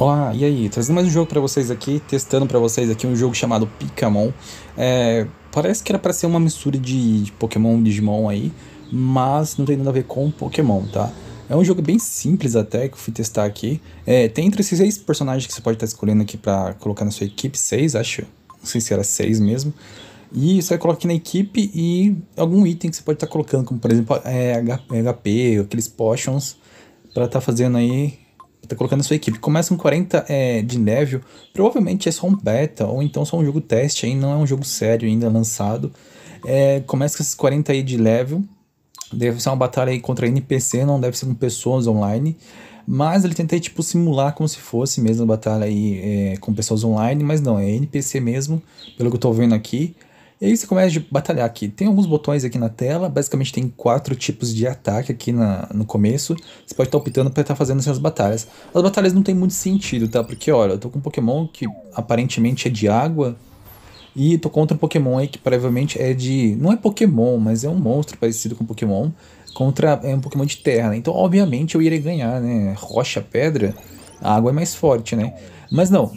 Olá, e aí? Trazendo mais um jogo para vocês aqui, testando para vocês aqui um jogo chamado PikaMon É, parece que era para ser uma mistura de Pokémon Digimon aí, mas não tem nada a ver com Pokémon, tá? É um jogo bem simples até, que eu fui testar aqui. É, tem entre esses seis personagens que você pode estar tá escolhendo aqui para colocar na sua equipe, seis, acho. Não sei se era seis mesmo. E você vai colocar aqui na equipe e algum item que você pode estar tá colocando, como por exemplo é, HP, aqueles potions, para estar tá fazendo aí tá colocando a sua equipe. Começa com 40 é, de level, provavelmente é só um beta, ou então só um jogo teste, aí não é um jogo sério ainda lançado. É, começa com esses 40 aí de level, deve ser uma batalha aí contra NPC, não deve ser com pessoas online. Mas ele tenta tipo, simular como se fosse mesmo a batalha aí é, com pessoas online, mas não, é NPC mesmo, pelo que eu tô vendo aqui. E aí você começa a batalhar aqui. Tem alguns botões aqui na tela, basicamente tem quatro tipos de ataque aqui na, no começo. Você pode estar tá optando para estar tá fazendo essas batalhas. As batalhas não tem muito sentido, tá? Porque, olha, eu tô com um Pokémon que aparentemente é de água, e tô contra um Pokémon aí que provavelmente é de. Não é Pokémon, mas é um monstro parecido com Pokémon. Contra é um Pokémon de terra, né? Então, obviamente, eu irei ganhar, né? Rocha, pedra, a água é mais forte, né? Mas não,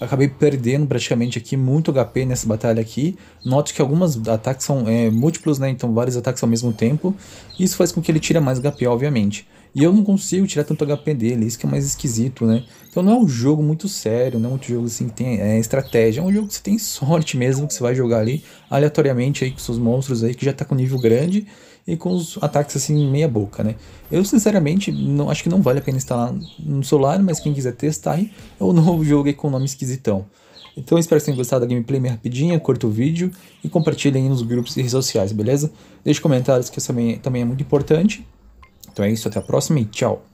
acabei perdendo praticamente aqui muito HP nessa batalha aqui. Note que alguns ataques são é, múltiplos, né? Então vários ataques ao mesmo tempo. Isso faz com que ele tire mais HP, obviamente. E eu não consigo tirar tanto HP dele, isso que é mais esquisito, né? Então não é um jogo muito sério, não é um jogo assim que tem é, estratégia, é um jogo que você tem sorte mesmo, que você vai jogar ali aleatoriamente aí com seus monstros aí, que já tá com nível grande e com os ataques assim meia boca, né? Eu sinceramente não acho que não vale a pena instalar no celular, mas quem quiser testar aí, é o novo jogo aí com nome esquisitão. Então espero que tenham gostado da gameplay minha rapidinha, curta o vídeo e compartilhem aí nos grupos e redes sociais, beleza? Deixe comentários que isso também, também é muito importante. Então é isso, até a próxima e tchau!